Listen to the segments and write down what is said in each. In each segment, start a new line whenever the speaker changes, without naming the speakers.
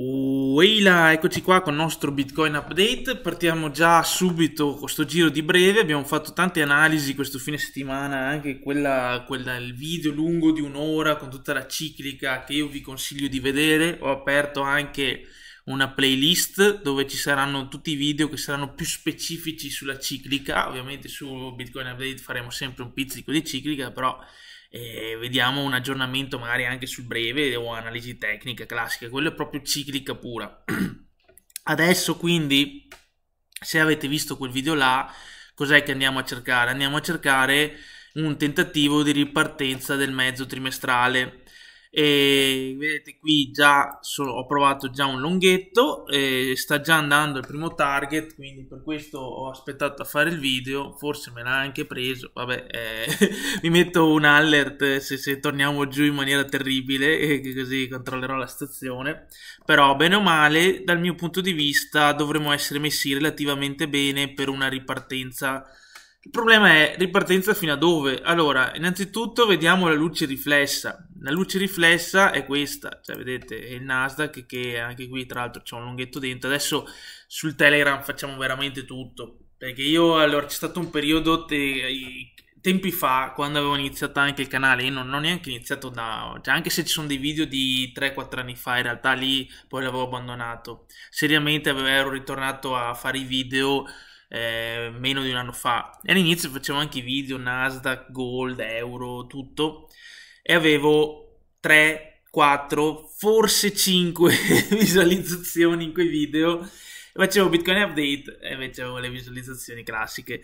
Uela, eccoci qua con il nostro Bitcoin update. Partiamo già subito con questo giro di breve. Abbiamo fatto tante analisi questo fine settimana, anche quella, quella, il video lungo di un'ora con tutta la ciclica che io vi consiglio di vedere. Ho aperto anche una playlist dove ci saranno tutti i video che saranno più specifici sulla ciclica. Ovviamente su Bitcoin update faremo sempre un pizzico di ciclica, però e vediamo un aggiornamento magari anche sul breve o analisi tecnica classica, quello è proprio ciclica pura. Adesso quindi, se avete visto quel video là, cos'è che andiamo a cercare? Andiamo a cercare un tentativo di ripartenza del mezzo trimestrale e vedete qui già so, ho provato già un longhetto e sta già andando il primo target quindi per questo ho aspettato a fare il video forse me l'ha anche preso vabbè eh, mi metto un alert se, se, torniamo giù in maniera terribile e così controllerò la stazione però bene o male dal mio punto di vista dovremmo essere messi relativamente bene per una ripartenza il problema è ripartenza fino a dove? Allora, innanzitutto vediamo la luce riflessa la luce riflessa è questa, cioè vedete è il Nasdaq che anche qui tra l'altro c'è un lunghetto dentro, adesso sul Telegram facciamo veramente tutto, perché io allora c'è stato un periodo te, tempi fa quando avevo iniziato anche il canale, io non ho neanche iniziato da, cioè anche se ci sono dei video di 3-4 anni fa in realtà lì poi l'avevo abbandonato, seriamente ero ritornato a fare i video eh, meno di un anno fa e all'inizio facevo anche i video Nasdaq, Gold, Euro, tutto e avevo 3, 4, forse 5 visualizzazioni in quei video. Facevo Bitcoin Update e invece avevo le visualizzazioni classiche.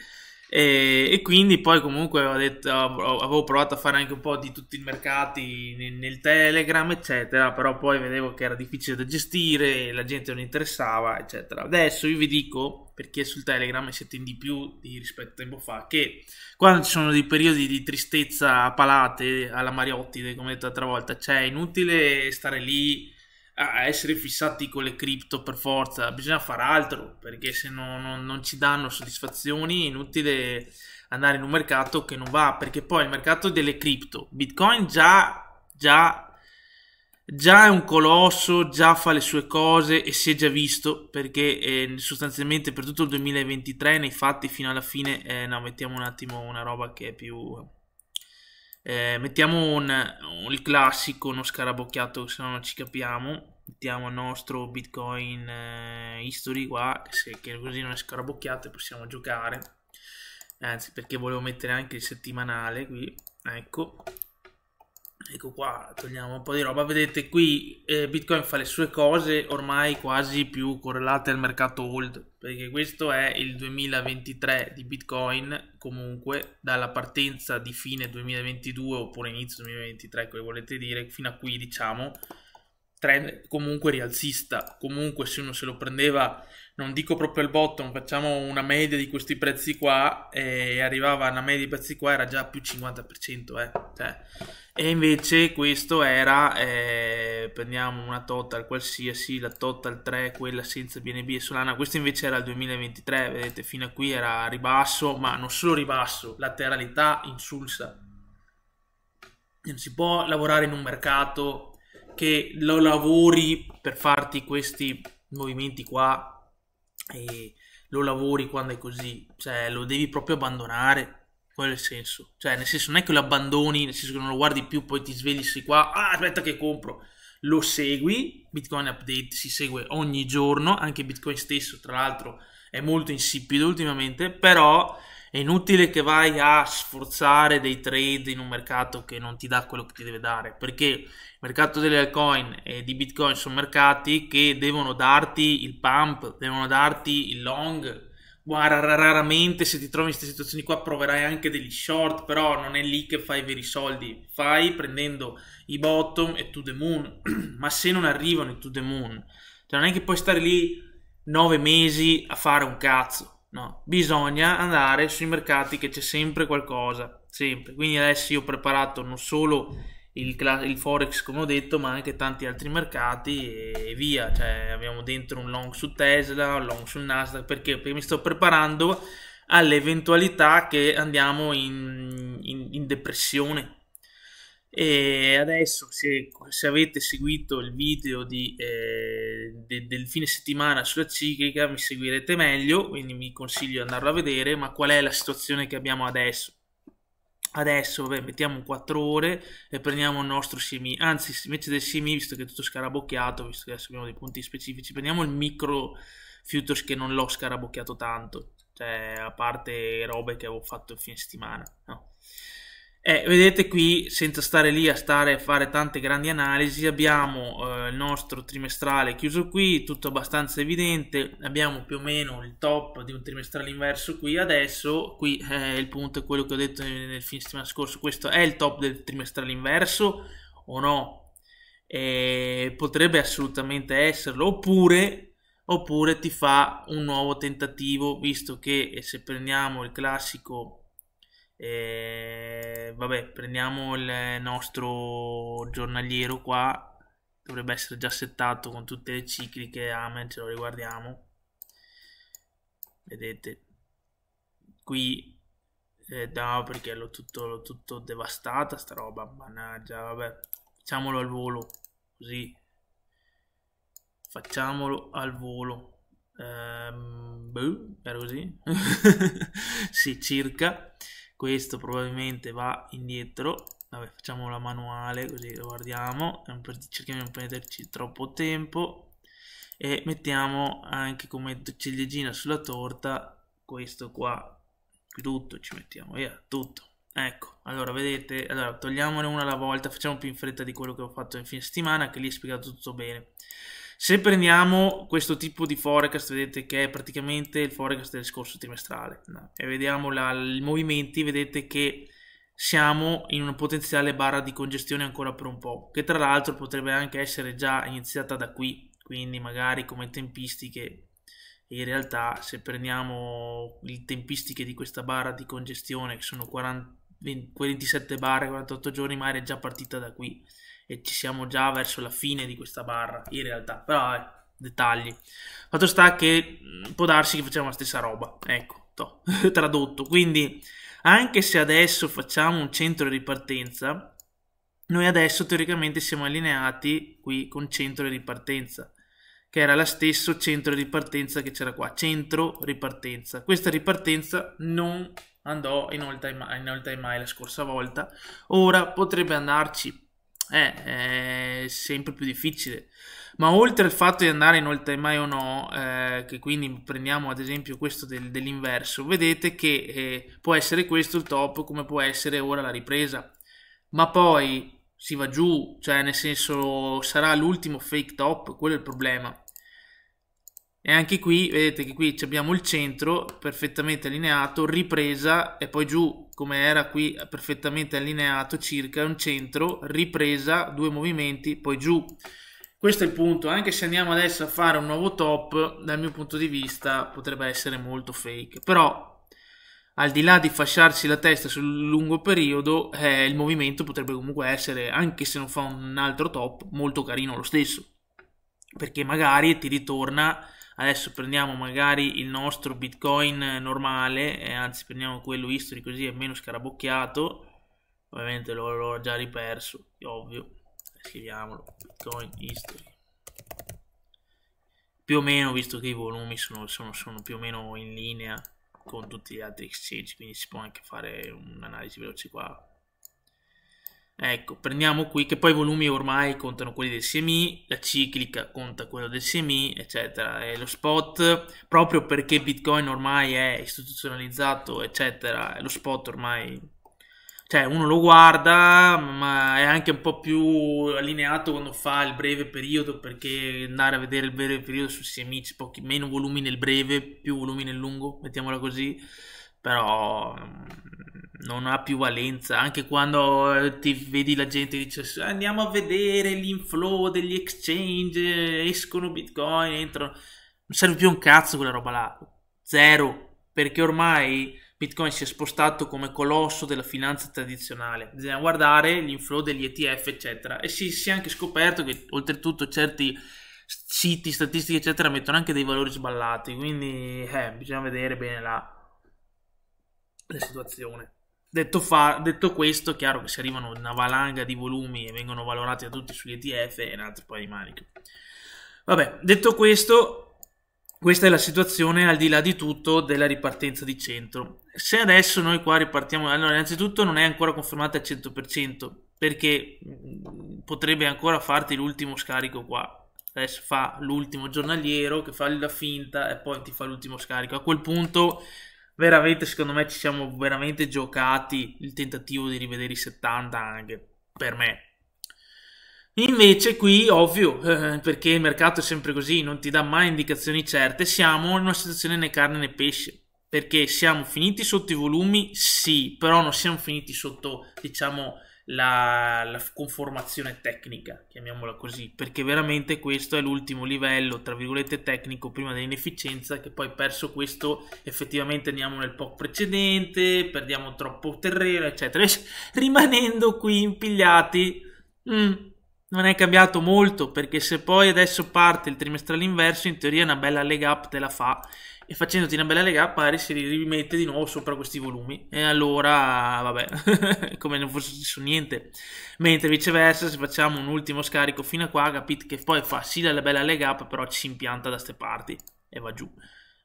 E, e, quindi poi comunque avevo, detto, avevo, provato a fare anche un po' di tutti i mercati nel, nel, Telegram, eccetera, però poi vedevo che era difficile da gestire, la gente non interessava, eccetera. Adesso io vi dico, perché sul Telegram siete in di più di rispetto a tempo fa, che quando ci sono dei periodi di tristezza a palate, alla Mariottide, come ho detto l'altra volta, cioè è inutile stare lì a essere fissati con le cripto per forza, bisogna fare altro perché se no, no, non ci danno soddisfazioni è inutile andare in un mercato che non va perché poi il mercato delle cripto, Bitcoin già, già, già è un colosso, già fa le sue cose e si è già visto perché eh, sostanzialmente per tutto il 2023 nei fatti fino alla fine, eh, no mettiamo un attimo una roba che è più eh, mettiamo un, un, il classico, uno scarabocchiato, se no non ci capiamo. Mettiamo il nostro Bitcoin eh, History qua, se, che così non è scarabocchiato e possiamo giocare. Anzi, perché volevo mettere anche il settimanale qui, ecco ecco qua, togliamo un po' di roba, vedete qui eh, Bitcoin fa le sue cose ormai quasi più correlate al mercato old perché questo è il 2023 di Bitcoin comunque dalla partenza di fine 2022 oppure inizio 2023, come volete dire, fino a qui diciamo, trend comunque rialzista, comunque se uno se lo prendeva non dico proprio il bottom, facciamo una media di questi prezzi qua e arrivava una media di prezzi qua era già più 50%, eh, cioè. E invece questo era, eh, prendiamo una total qualsiasi, la total 3, quella senza BNB e Solana, questo invece era il 2023, vedete fino a qui era ribasso, ma non solo ribasso, lateralità insulsa. Non si può lavorare in un mercato che lo lavori per farti questi movimenti qua e lo lavori quando è così, cioè lo devi proprio abbandonare. Quello è il senso, cioè nel senso non è che lo abbandoni, nel senso che non lo guardi più, poi ti svegli sei qua, ah aspetta che compro, lo segui, Bitcoin Update si segue ogni giorno, anche Bitcoin stesso tra l'altro è molto insipido ultimamente, però è inutile che vai a sforzare dei trade in un mercato che non ti dà quello che ti deve dare, perché il mercato delle altcoin e di Bitcoin sono mercati che devono darti il pump, devono darti il long. Guarda, raramente se ti trovi in queste situazioni qua proverai anche degli short, però non è lì che fai i veri soldi. Fai prendendo i bottom e to the moon, ma se non arrivano i to the moon, cioè non è che puoi stare lì nove mesi a fare un cazzo No, bisogna andare sui mercati che c'è sempre qualcosa, sempre. Quindi adesso io ho preparato non solo il, il forex come ho detto, ma anche tanti altri mercati e via. Cioè, abbiamo dentro un long su Tesla, un long sul Nasdaq, perché? Perché mi sto preparando all'eventualità che andiamo in, in, in depressione e adesso, se, se, avete seguito il video di, eh, de, del fine settimana sulla ciclica, mi seguirete meglio, quindi mi consiglio di andarlo a vedere. Ma qual è la situazione che abbiamo adesso? Adesso vabbè, mettiamo 4 ore e prendiamo il nostro semi. Anzi, invece del semi, visto che è tutto scarabocchiato, visto che adesso abbiamo dei punti specifici, prendiamo il micro Futures che non l'ho scarabocchiato tanto, cioè a parte robe che avevo fatto il fine settimana. No eh, vedete qui, senza stare lì a stare a fare tante grandi analisi, abbiamo eh, il nostro trimestrale chiuso qui, tutto abbastanza evidente, abbiamo più o meno il top di un trimestrale inverso qui adesso, qui eh, il punto è quello che ho detto nel, nel fine settimana scorso, questo è il top del trimestrale inverso o no? potrebbe assolutamente esserlo, oppure, oppure ti fa un nuovo tentativo, visto che eh, se prendiamo il classico e, vabbè, prendiamo il nostro giornaliero qua. Dovrebbe essere già settato con tutte le cicliche. Amen, ce lo riguardiamo. Vedete. Qui eh, no, perché l'ho tutto, l'ho tutto devastata sta roba. Mannaggia, vabbè. Facciamolo al volo. Così. Facciamolo al volo. Ehm, boh, era così? sì, circa questo probabilmente va indietro vabbè facciamo la manuale così lo guardiamo cerchiamo di non prenderci troppo tempo e mettiamo anche come ciliegina sulla torta questo qua tutto ci mettiamo via tutto Ecco, allora vedete, allora, togliamone una alla volta, facciamo più in fretta di quello che ho fatto in fine settimana, che lì è spiegato tutto bene. Se prendiamo questo tipo di forecast, vedete che è praticamente il forecast del scorso trimestrale, no? e vediamo la, i movimenti, vedete che siamo in una potenziale barra di congestione ancora per un po', che tra l'altro potrebbe anche essere già iniziata da qui, quindi magari come tempistiche in realtà se prendiamo le tempistiche di questa barra di congestione che sono 40, 27 barre 48 giorni magari è già partita da qui e ci siamo già verso la fine di questa barra in realtà, però eh, dettagli. Fatto sta che mm, può darsi che facciamo la stessa roba, ecco, to, tradotto. Quindi anche se adesso facciamo un centro di ripartenza, noi adesso teoricamente siamo allineati qui con centro di ripartenza che era la stessa centro di ripartenza che c'era qua, centro ripartenza. Questa ripartenza non andò in all, time, in all time high la scorsa volta, ora potrebbe andarci è, sempre più difficile. Ma oltre al fatto di andare in oltre mai o no, eh, che quindi prendiamo ad esempio questo del, dell'inverso, vedete che eh, può essere questo il top come può essere ora la ripresa. Ma poi si va giù, cioè nel senso sarà l'ultimo fake top, quello è il problema. E anche qui, vedete che qui abbiamo il centro perfettamente allineato, ripresa e poi giù, come era qui perfettamente allineato, circa un centro, ripresa, due movimenti, poi giù. Questo è il punto, anche se andiamo adesso a fare un nuovo top, dal mio punto di vista potrebbe essere molto fake, però al di là di fasciarsi la testa sul lungo periodo, eh, il movimento potrebbe comunque essere, anche se non fa un altro top, molto carino lo stesso, perché magari ti ritorna adesso prendiamo magari il nostro bitcoin normale eh, anzi prendiamo quello history così è meno scarabocchiato ovviamente l'ho già riperso ovvio scriviamolo bitcoin history più o meno visto che i volumi sono, sono, sono più o meno in linea con tutti gli altri exchange quindi si può anche fare un'analisi veloce qua Ecco, prendiamo qui che poi i volumi ormai contano quelli del CMI, la ciclica conta quello del CMI, eccetera, e lo spot, proprio perché Bitcoin ormai è istituzionalizzato, eccetera, e lo spot ormai, cioè uno lo guarda, ma è anche un po' più allineato quando fa il breve periodo, perché andare a vedere il breve periodo sul CMI c'è pochi, meno volumi nel breve, più volumi nel lungo, mettiamola così però mm, non ha più valenza anche quando eh, ti vedi la gente dice andiamo a vedere l'inflow degli exchange escono bitcoin entrano non serve più un cazzo quella roba là zero perché ormai bitcoin si è spostato come colosso della finanza tradizionale bisogna guardare l'inflow degli ETF eccetera e si, si è anche scoperto che oltretutto certi siti statistiche eccetera mettono anche dei valori sballati quindi eh, bisogna vedere bene là la situazione. Detto, fa, detto questo, è chiaro che se arrivano una valanga di volumi e vengono valorati da tutti sugli ETF è un altro paio di maniche. Vabbè, detto questo, questa è la situazione al di là di tutto della ripartenza di centro. Se adesso noi qua ripartiamo, allora innanzitutto non è ancora confermata al 100% perché mm, potrebbe ancora farti l'ultimo scarico qua. Adesso fa l'ultimo giornaliero che fa la finta e poi ti fa l'ultimo scarico. A quel punto veramente secondo me ci siamo veramente giocati il tentativo di rivedere i 70 anche per me. Invece qui, ovvio, eh, perché il mercato è sempre così, non ti dà mai indicazioni certe, siamo in una situazione né carne né pesce. Perché siamo finiti sotto i volumi? Sì, però non siamo finiti sotto, diciamo, la, la, conformazione tecnica, chiamiamola così, perché veramente questo è l'ultimo livello, tra virgolette, tecnico prima dell'inefficienza, che poi perso questo effettivamente andiamo nel POC precedente, perdiamo troppo terreno, eccetera, rimanendo qui impigliati. Mm, non è cambiato molto perché se poi adesso parte il trimestrale inverso, in teoria una bella leg up te la fa e facendoti una bella lega pari si rimette di nuovo sopra questi volumi e allora vabbè come non fosse successo niente mentre viceversa se facciamo un ultimo scarico fino a qua capite che poi fa sì la bella leg up però ci impianta da ste parti e va giù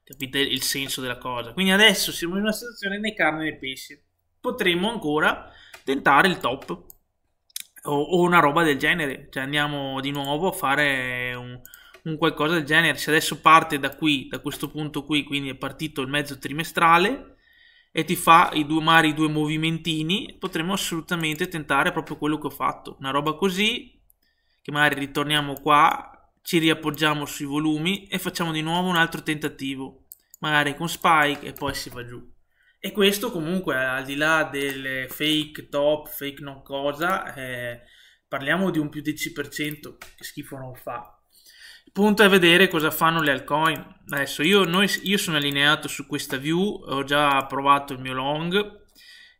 capite il senso della cosa quindi adesso siamo in una situazione né carne né pesci potremmo ancora tentare il top o, o una roba del genere cioè andiamo di nuovo a fare un un qualcosa del genere. Se adesso parte da qui, da questo punto qui, quindi è partito il mezzo trimestrale e ti fa i due mari, i due movimentini, potremmo assolutamente tentare proprio quello che ho fatto. Una roba così, che magari ritorniamo qua, ci riappoggiamo sui volumi e facciamo di nuovo un altro tentativo, magari con spike e poi si va giù. E questo comunque al di là del fake top, fake non cosa, eh, parliamo di un più 10% che schifo non fa punto a vedere cosa fanno le altcoin. Adesso io, noi, io sono allineato su questa view, ho già provato il mio long,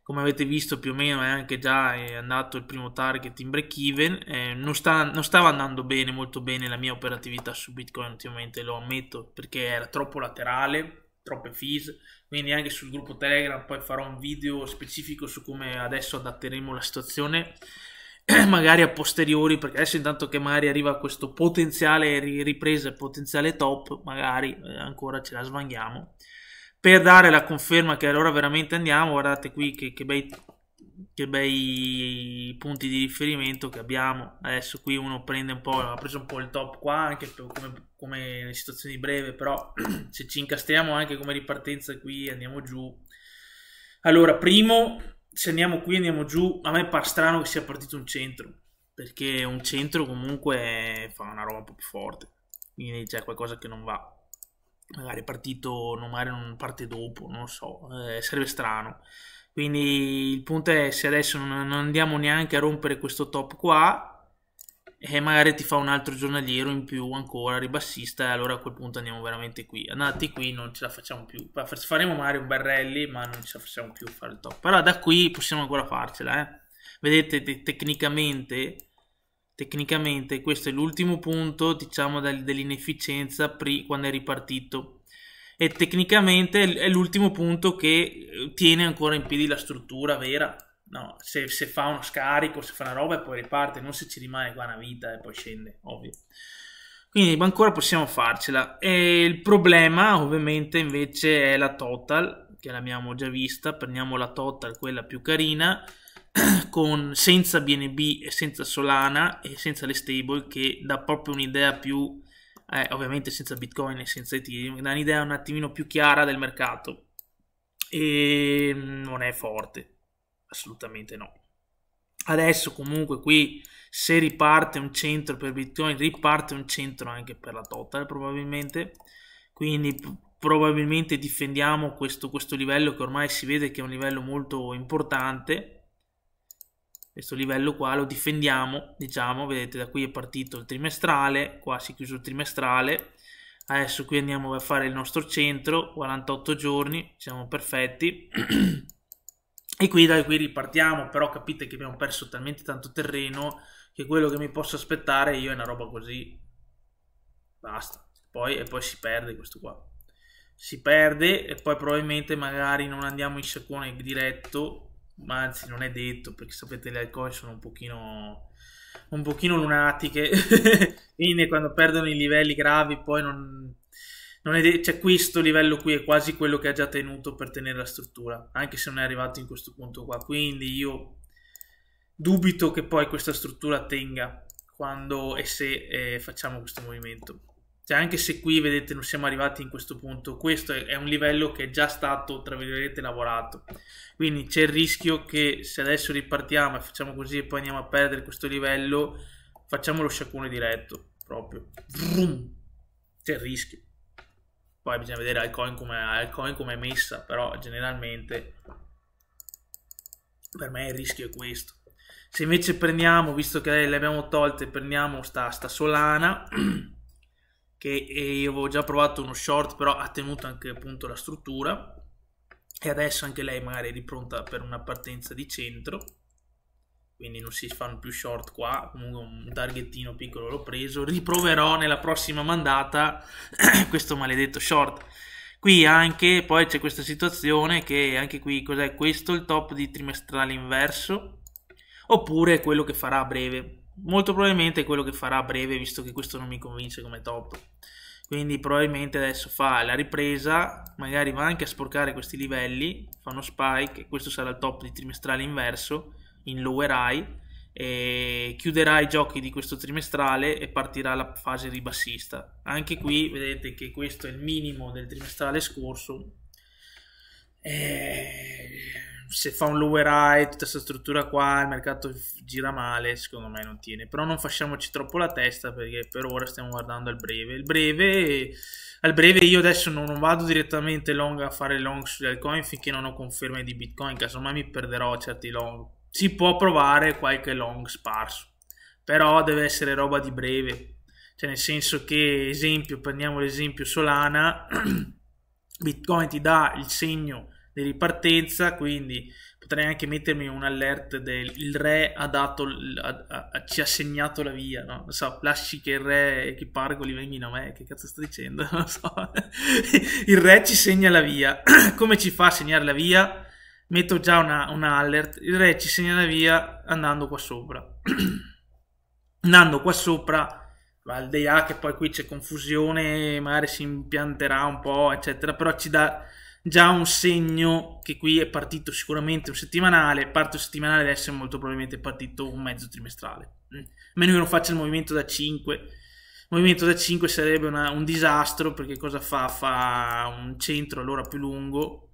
come avete visto più o meno è anche già andato il primo target in break even, eh, non, sta, non, stava andando bene, molto bene la mia operatività su Bitcoin ultimamente, lo ammetto, perché era troppo laterale, troppe fees, quindi anche sul gruppo Telegram poi farò un video specifico su come adesso adatteremo la situazione magari a posteriori, perché adesso intanto che magari arriva questo potenziale ripresa, potenziale top, magari eh, ancora ce la svanghiamo, per dare la conferma che allora veramente andiamo, guardate qui che, che, bei, che bei punti di riferimento che abbiamo, adesso qui uno prende un po', ha preso un po' il top qua, anche come, come le situazioni breve, però se ci incastriamo anche come ripartenza qui andiamo giù. Allora, primo, se andiamo qui, andiamo giù, a me par strano che sia partito un centro, perché un centro comunque fa una roba un po' più forte, quindi c'è qualcosa che non va. Magari è partito, non magari non parte dopo, non lo so, eh, sarebbe strano. Quindi il punto è se adesso non, non andiamo neanche a rompere questo top qua, e eh, magari ti fa un altro giornaliero in più ancora ribassista e allora a quel punto andiamo veramente qui andati qui non ce la facciamo più faremo magari un bel rally ma non ce la facciamo più fare il top però da qui possiamo ancora farcela eh? vedete te tecnicamente tecnicamente questo è l'ultimo punto diciamo dell'inefficienza quando è ripartito e tecnicamente è l'ultimo punto che eh, tiene ancora in piedi la struttura vera No, se, se, fa uno scarico, se fa una roba e poi riparte, non se ci rimane qua una vita e poi scende, ovvio. Quindi ancora possiamo farcela. E il problema ovviamente invece è la total, che l'abbiamo già vista, prendiamo la total, quella più carina, con, senza BNB e senza Solana e senza le stable che dà proprio un'idea più, eh, ovviamente senza Bitcoin e senza Ethereum, dà un'idea un attimino più chiara del mercato. E ehm, non è forte assolutamente no. Adesso comunque qui se riparte un centro per Bitcoin, riparte un centro anche per la Total probabilmente, quindi probabilmente difendiamo questo, questo livello che ormai si vede che è un livello molto importante, questo livello qua lo difendiamo, diciamo, vedete da qui è partito il trimestrale, qua si è chiuso il trimestrale, adesso qui andiamo a fare il nostro centro, 48 giorni, siamo perfetti. E qui, da qui ripartiamo, però capite che abbiamo perso talmente tanto terreno che quello che mi posso aspettare io è una roba così. Basta. Poi, e poi si perde questo qua. Si perde e poi probabilmente magari non andiamo in secone diretto, ma anzi non è detto perché sapete le alcol sono un pochino, un pochino lunatiche, quindi quando perdono i livelli gravi poi non, non è de- cioè questo livello qui è quasi quello che ha già tenuto per tenere la struttura, anche se non è arrivato in questo punto qua, quindi io dubito che poi questa struttura tenga quando e se eh, facciamo questo movimento. Cioè anche se qui vedete non siamo arrivati in questo punto, questo è, è un livello che è già stato, tra virgolette, lavorato. Quindi c'è il rischio che se adesso ripartiamo e facciamo così e poi andiamo a perdere questo livello, facciamo lo sciacquone diretto, proprio. Vroom. C'è il rischio poi bisogna vedere Alcoin come, come è messa, però generalmente per me il rischio è questo. Se invece prendiamo, visto che le abbiamo tolte, prendiamo sta, sta Solana, che io avevo già provato uno short, però ha tenuto anche appunto la struttura, e adesso anche lei magari è pronta per una partenza di centro quindi non si fanno più short qua, comunque un targhettino piccolo l'ho preso, riproverò nella prossima mandata questo maledetto short. Qui anche poi c'è questa situazione che anche qui cos'è questo il top di trimestrale inverso oppure quello che farà a breve. Molto probabilmente quello che farà a breve visto che questo non mi convince come top. Quindi probabilmente adesso fa la ripresa, magari va anche a sporcare questi livelli, fa uno spike, questo sarà il top di trimestrale inverso in lower high e chiuderà i giochi di questo trimestrale e partirà la fase ribassista. Anche qui vedete che questo è il minimo del trimestrale scorso. E se fa un lower high, tutta questa struttura qua, il mercato gira male, secondo me non tiene. Però non facciamoci troppo la testa perché per ora stiamo guardando al breve. Il breve, al breve io adesso non vado direttamente long a fare long sugli altcoin finché non ho conferme di Bitcoin, casomai mi perderò certi long si può provare qualche long sparso, però deve essere roba di breve, cioè nel senso che esempio, prendiamo l'esempio Solana, Bitcoin ti dà il segno di ripartenza, quindi potrei anche mettermi un alert del il re ha dato, ha, ha, ci ha segnato la via, no? Non so, lasci che il re e che pargoli vengano a me, eh, che cazzo sto dicendo? Non so. il re ci segna la via. Come ci fa a segnare la via? metto già una, una alert, il re ci segnala via andando qua sopra. andando qua sopra, al day A che poi qui c'è confusione, magari si impianterà un po', eccetera, però ci dà già un segno che qui è partito sicuramente un settimanale, parte un settimanale adesso è molto probabilmente partito un mezzo trimestrale. Mm. A meno che non faccia il movimento da 5. Il movimento da 5 sarebbe una, un disastro perché cosa fa? Fa un centro all'ora più lungo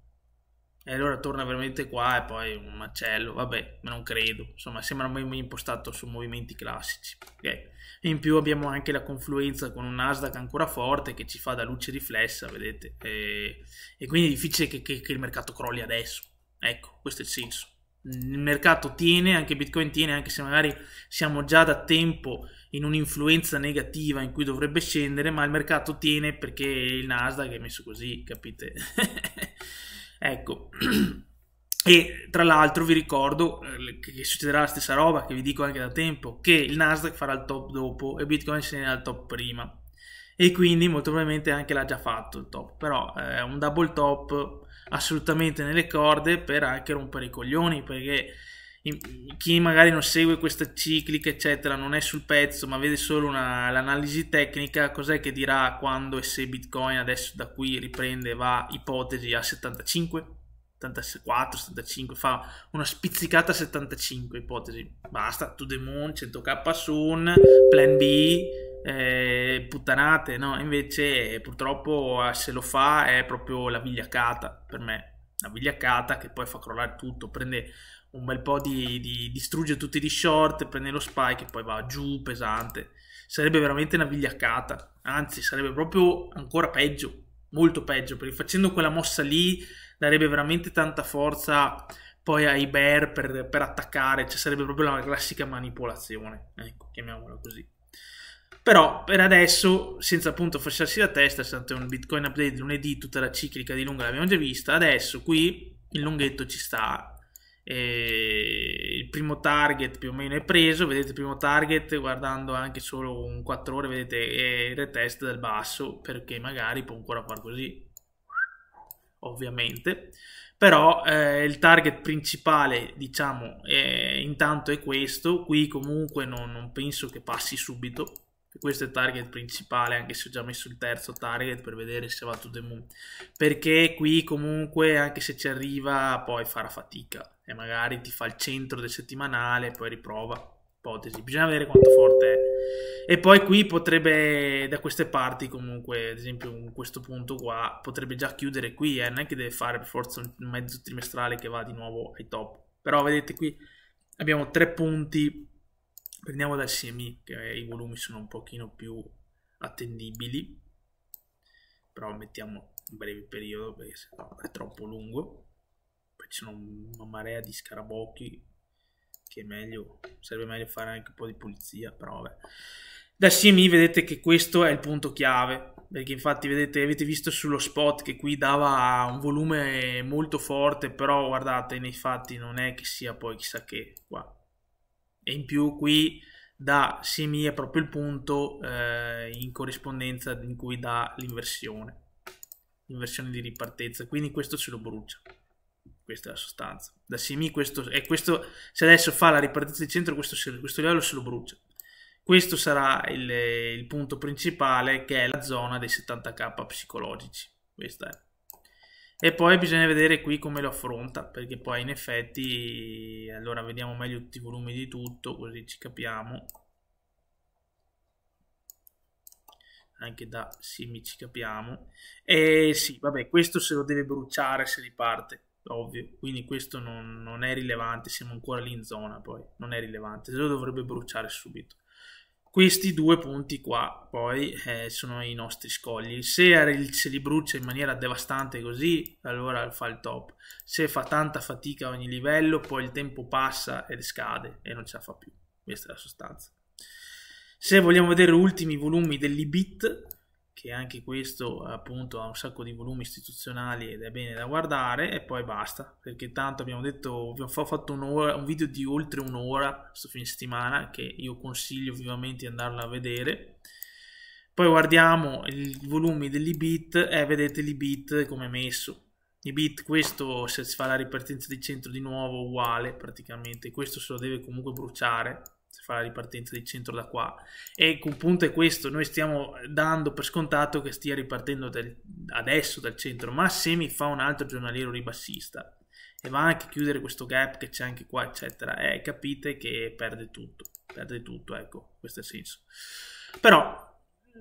e allora torna veramente qua e poi un macello, vabbè, ma non credo, insomma sembra ben impostato su movimenti classici. Okay. In più abbiamo anche la confluenza con un Nasdaq ancora forte che ci fa da luce riflessa, vedete, e, e quindi è difficile che, che, che, il mercato crolli adesso, ecco, questo è il senso. Il mercato tiene, anche Bitcoin tiene, anche se magari siamo già da tempo in un'influenza negativa in cui dovrebbe scendere, ma il mercato tiene perché il Nasdaq è messo così, capite? Ecco. E tra l'altro vi ricordo eh, che succederà la stessa roba che vi dico anche da tempo, che il Nasdaq farà il top dopo e Bitcoin se ne è al top prima. E quindi molto probabilmente anche l'ha già fatto il top, però è eh, un double top assolutamente nelle corde per anche rompere i coglioni, perché chi magari non segue questa ciclica, eccetera, non è sul pezzo, ma vede solo una, l'analisi tecnica, cos'è che dirà quando e se Bitcoin adesso da qui riprende, va ipotesi a 75, 74, 75, fa una spizzicata 75 ipotesi, basta, to the moon, 100k soon, plan B, eh, puttanate, no, invece purtroppo eh, se lo fa è proprio la vigliacata per me, la vigliacata che poi fa crollare tutto, prende un bel po' di, di distrugge tutti gli short, prende lo spike e poi va giù pesante. Sarebbe veramente una vigliaccata, anzi sarebbe proprio ancora peggio, molto peggio, perché facendo quella mossa lì darebbe veramente tanta forza poi ai bear per, per attaccare, cioè sarebbe proprio la classica manipolazione, ecco, chiamiamola così. Però per adesso, senza appunto fasciarsi la testa, è un Bitcoin update lunedì, tutta la ciclica di lunga l'abbiamo già vista, adesso qui il lunghetto ci sta e il primo target più o meno è preso, vedete il primo target guardando anche solo un 4 ore, vedete il retest del basso perché magari può ancora far così, ovviamente, però eh, il target principale diciamo eh, intanto è questo, qui comunque non, non penso che passi subito questo è il target principale, anche se ho già messo il terzo target per vedere se va tutto the moon. Perché qui comunque, anche se ci arriva, poi farà fatica e magari ti fa il centro del settimanale, poi riprova. Ipotesi. Bisogna vedere quanto forte è. E poi qui potrebbe, da queste parti comunque, ad esempio in questo punto qua, potrebbe già chiudere qui, eh? non è che deve fare per forza un mezzo trimestrale che va di nuovo ai top. Però vedete qui abbiamo tre punti Prendiamo dal SMI che i volumi sono un pochino più attendibili, però mettiamo un breve periodo perché sennò è troppo lungo. Poi ci sono una marea di scarabocchi che è meglio, serve meglio fare anche un po' di pulizia, però vabbè. Da CMI vedete che questo è il punto chiave, perché infatti vedete, avete visto sullo spot che qui dava un volume molto forte, però guardate nei fatti non è che sia poi chissà che qua e in più qui da semi è proprio il punto eh, in corrispondenza in cui dà l'inversione inversione di ripartenza quindi questo ce lo brucia questa è la sostanza da semi questo è questo se adesso fa la ripartenza di centro questo, questo livello se lo brucia questo sarà il, il punto principale che è la zona dei 70k psicologici questa è e poi bisogna vedere qui come lo affronta, perché poi in effetti, allora vediamo meglio tutti i volumi di tutto, così ci capiamo. Anche da Simi ci capiamo. E sì, vabbè, questo se lo deve bruciare se riparte, ovvio. Quindi questo non, non è rilevante, siamo ancora lì in zona poi, non è rilevante, se lo dovrebbe bruciare subito. Questi due punti qua poi eh, sono i nostri scogli. Se, se li brucia in maniera devastante così, allora fa il top. Se fa tanta fatica a ogni livello, poi il tempo passa e scade e non ce la fa più. Questa è la sostanza. Se vogliamo vedere ultimi volumi dell'Ibit, che anche questo appunto ha un sacco di volumi istituzionali ed è bene da guardare e poi basta perché tanto abbiamo detto abbiamo fatto un video di oltre un'ora questo fine settimana che io consiglio vivamente di andarlo a vedere poi guardiamo i volumi dell'IBIT e eh, vedete l'IBIT come è messo l'IBIT questo se si fa la ripartenza di centro di nuovo uguale praticamente questo se lo deve comunque bruciare fa la ripartenza di centro da qua. E il punto è questo, noi stiamo dando per scontato che stia ripartendo del, adesso dal centro, ma se mi fa un altro giornaliero ribassista e va anche a chiudere questo gap che c'è anche qua, eccetera, eh, capite che perde tutto, perde tutto, ecco, questo è il senso. Però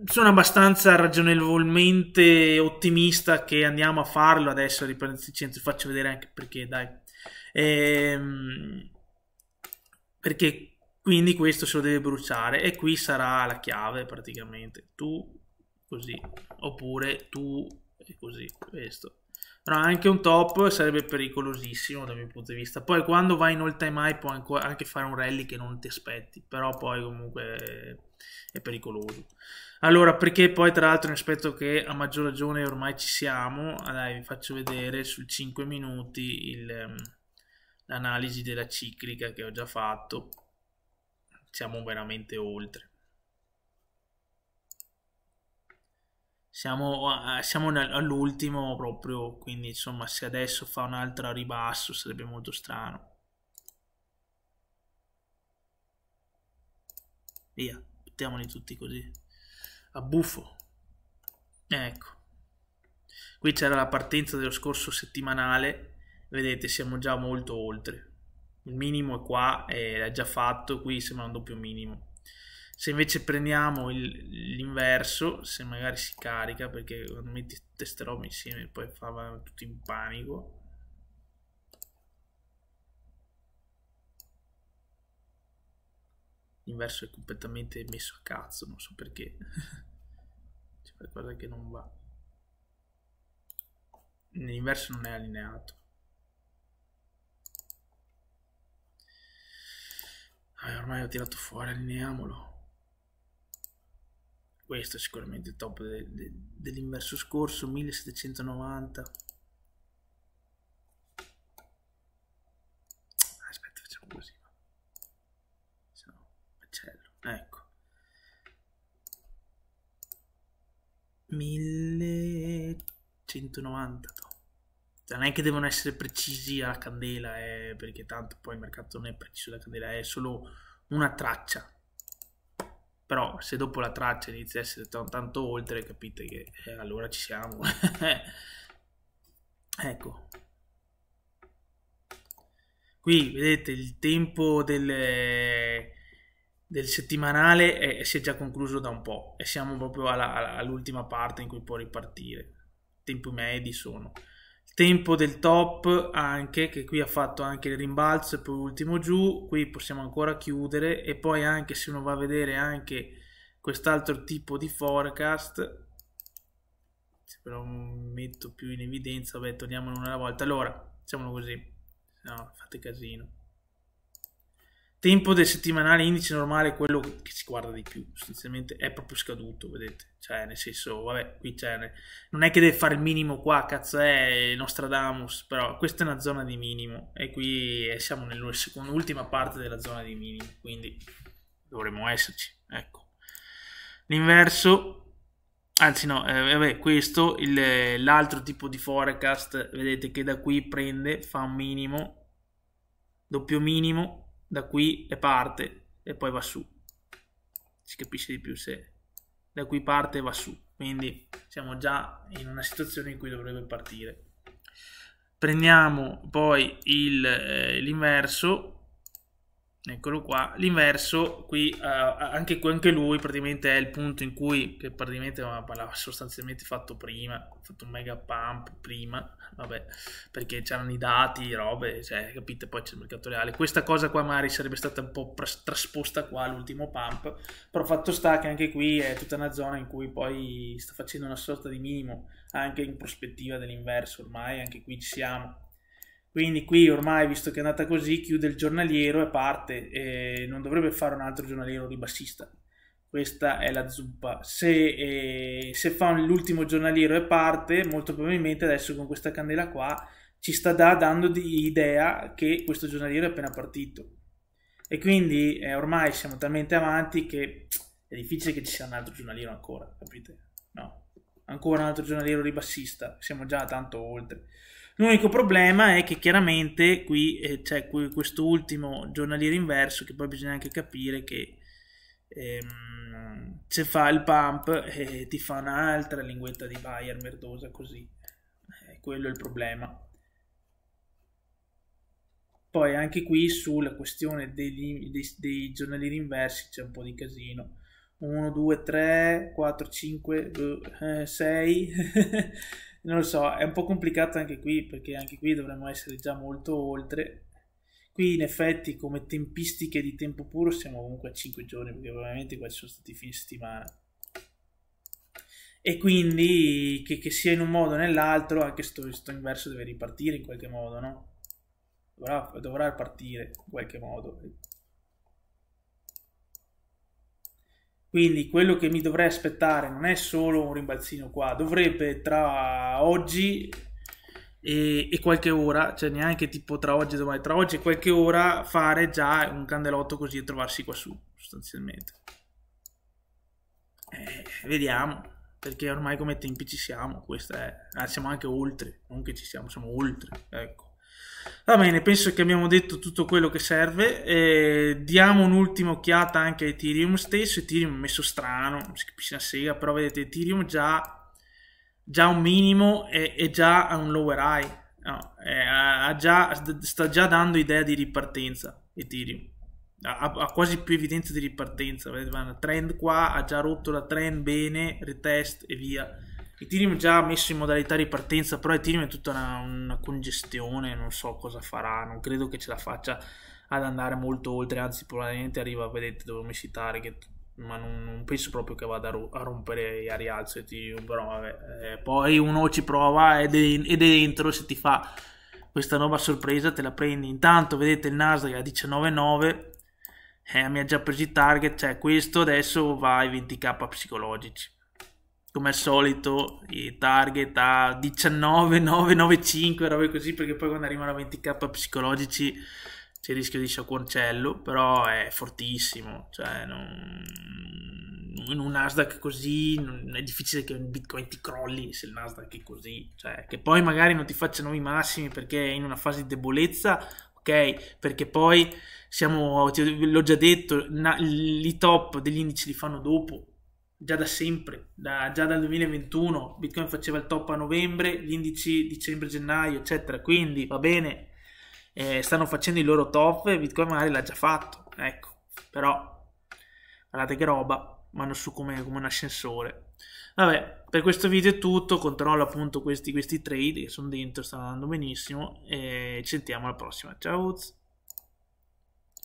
sono abbastanza ragionevolmente ottimista che andiamo a farlo adesso a ripartenza di centro, faccio vedere anche perché, dai. Ehm, perché quindi questo se lo deve bruciare e qui sarà la chiave praticamente tu così oppure tu e così questo però anche un top sarebbe pericolosissimo dal mio punto di vista poi quando vai in all time high puoi anche fare un rally che non ti aspetti però poi comunque è pericoloso allora perché poi tra l'altro mi aspetto che a maggior ragione ormai ci siamo allora, vi faccio vedere sul 5 minuti ehm, l'analisi della ciclica che ho già fatto siamo veramente oltre. Siamo, siamo all'ultimo proprio, quindi insomma se adesso fa un altro ribasso sarebbe molto strano. Via, buttiamoli tutti così. A buffo. Ecco. Qui c'era la partenza dello scorso settimanale, vedete siamo già molto oltre il minimo è qua è già fatto, qui sembra un doppio minimo. Se invece prendiamo l'inverso, se magari si carica, perché quando metti queste robe insieme poi fa tutto in panico. L'inverso è completamente messo a cazzo, non so perché. C'è cioè, qualcosa che non va. L'inverso non è allineato. eh, ormai ho tirato fuori allineiamolo questo è sicuramente il top de, de, dell'inverso scorso 1790 aspetta facciamo così se no macello ecco 1190 cioè, non è che devono essere precisi alla candela, eh, perché tanto poi il mercato non è preciso alla candela, è solo una traccia. Però se dopo la traccia inizia a essere tanto oltre, capite che eh, allora ci siamo. ecco. Qui vedete il tempo del, del settimanale è, si è già concluso da un po' e siamo proprio all'ultima parte in cui può ripartire. I tempi medi sono tempo del top anche che qui ha fatto anche il rimbalzo e poi ultimo giù qui possiamo ancora chiudere e poi anche se uno va a vedere anche quest'altro tipo di forecast se però metto più in evidenza vabbè torniamone una volta allora facciamolo così no fate casino tempo del settimanale indice normale è quello che si guarda di più, sostanzialmente è proprio scaduto, vedete? Cioè, nel senso, vabbè, qui c'è, non è che deve fare il minimo qua, cazzo è Nostradamus, però questa è una zona di minimo e qui eh, siamo nell'ultima parte della zona di minimo, quindi dovremmo esserci, ecco. L'inverso, anzi no, eh, vabbè, questo, il, l'altro tipo di forecast, vedete che da qui prende, fa un minimo, doppio minimo, da qui e parte e poi va su. Si capisce di più se da qui parte e va su. Quindi siamo già in una situazione in cui dovrebbe partire. Prendiamo poi eh, l'inverso eccolo qua, l'inverso qui, eh, anche, anche, lui praticamente è il punto in cui, che praticamente l'ha sostanzialmente fatto prima, ha fatto un mega pump prima, vabbè, perché c'erano i dati, robe, cioè, capite, poi c'è il mercato reale. Questa cosa qua magari sarebbe stata un po' trasposta qua l'ultimo pump, però fatto sta che anche qui è tutta una zona in cui poi sta facendo una sorta di minimo, anche in prospettiva dell'inverso ormai, anche qui ci siamo quindi qui ormai, visto che è andata così, chiude il giornaliero e parte. E non dovrebbe fare un altro giornaliero ribassista. Questa è la zuppa. Se, eh, se fa l'ultimo giornaliero e parte, molto probabilmente adesso con questa candela qua ci sta da, dando di idea che questo giornaliero è appena partito. E quindi eh, ormai siamo talmente avanti che è difficile che ci sia un altro giornaliero ancora, capite? No, ancora un altro giornaliero ribassista, siamo già tanto oltre. L'unico problema è che chiaramente qui eh, c'è ultimo giornaliero inverso che poi bisogna anche capire che ehm, se fa il pump eh, ti fa un'altra linguetta di Bayer merdosa così. Eh, quello è il problema. Poi anche qui sulla questione degli, dei, dei giornalieri inversi c'è un po' di casino. 1, 2, 3, 4, 5, 6 non lo so, è un po' complicato anche qui perché anche qui dovremmo essere già molto oltre. Qui in effetti come tempistiche di tempo puro siamo comunque a 5 giorni perché ovviamente qua ci sono stati fine settimana. E quindi che, che sia in un modo o nell'altro anche sto, sto, inverso deve ripartire in qualche modo, no? Dovrà, dovrà partire in qualche modo. Quindi quello che mi dovrei aspettare non è solo un rimbalzino qua, dovrebbe tra oggi e, e, qualche ora, cioè neanche tipo tra oggi e domani, tra oggi e qualche ora fare già un candelotto così e trovarsi qua su, sostanzialmente. Eh, vediamo, perché ormai come tempi ci siamo, questa è, ah, siamo anche oltre, non che ci siamo, siamo oltre, ecco. Va bene, penso che abbiamo detto tutto quello che serve. Eh, diamo un'ultima occhiata anche a Ethereum stesso. Ethereum è messo strano, non si capisce una sega, però vedete Ethereum già, già un minimo e, e già a un lower high. No, eh, già, sta già dando idea di ripartenza Ethereum. Ha, ha, quasi più evidenza di ripartenza. Vedete, trend qua, ha già rotto la trend bene, retest e via i Ethereum già ha messo in modalità ripartenza, però Ethereum è tutta una, una, congestione, non so cosa farà, non credo che ce la faccia ad andare molto oltre, anzi probabilmente arriva, vedete, dove ho messo i target, ma non, non, penso proprio che vada a rompere a rialzo Ethereum, però vabbè, eh, poi uno ci prova ed ed è dentro, se ti fa questa nuova sorpresa te la prendi, intanto vedete il Nasdaq a 19,9, eh, mi ha già preso i target, cioè questo adesso va ai 20k psicologici come al solito i target a 19, 9, 9, 5, robe così, perché poi quando arrivano a 20k psicologici c'è il rischio di sciacquoncello, però è fortissimo, cioè non... in un Nasdaq così è difficile che un Bitcoin ti crolli se il Nasdaq è così, cioè che poi magari non ti facciano i massimi perché è in una fase di debolezza, ok? Perché poi siamo, l'ho già detto, na, i top degli indici li fanno dopo, già da sempre, da, già dal 2021 Bitcoin faceva il top a novembre, gli indici dicembre, gennaio, eccetera, quindi va bene, eh, stanno facendo i loro top, e Bitcoin magari l'ha già fatto, ecco, però guardate che roba, vanno su come, come un ascensore. Vabbè, per questo video è tutto, controllo appunto questi, questi trade che sono dentro, stanno andando benissimo e ci sentiamo alla prossima, ciao!